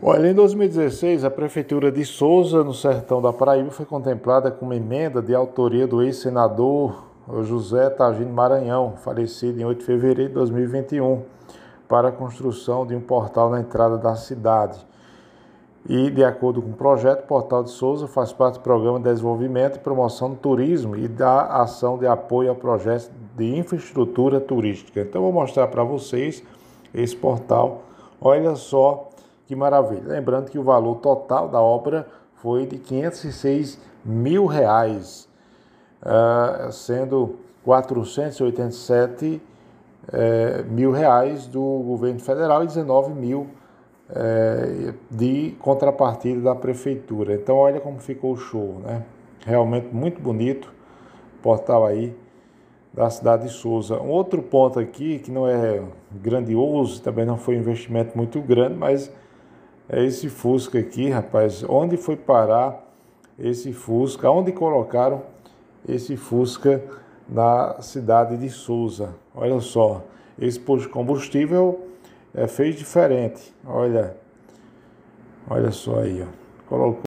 Olha, em 2016, a Prefeitura de Souza, no sertão da Paraíba, foi contemplada com uma emenda de autoria do ex-senador José Tagino Maranhão, falecido em 8 de fevereiro de 2021, para a construção de um portal na entrada da cidade. E, de acordo com o projeto, o Portal de Souza faz parte do Programa de Desenvolvimento e Promoção do Turismo e da ação de apoio ao projeto de infraestrutura turística. Então, vou mostrar para vocês esse portal. Olha só que maravilha. Lembrando que o valor total da obra foi de 506 mil reais, ah, sendo 487 eh, mil reais do governo federal e 19 mil eh, de contrapartida da prefeitura. Então olha como ficou o show, né? Realmente muito bonito, portal aí da cidade de Souza. Um outro ponto aqui que não é grandioso, também não foi um investimento muito grande, mas é esse Fusca aqui, rapaz. Onde foi parar esse Fusca? Onde colocaram esse Fusca na cidade de Souza? Olha só, esse posto de combustível é, fez diferente. Olha, olha só aí, ó. Colocou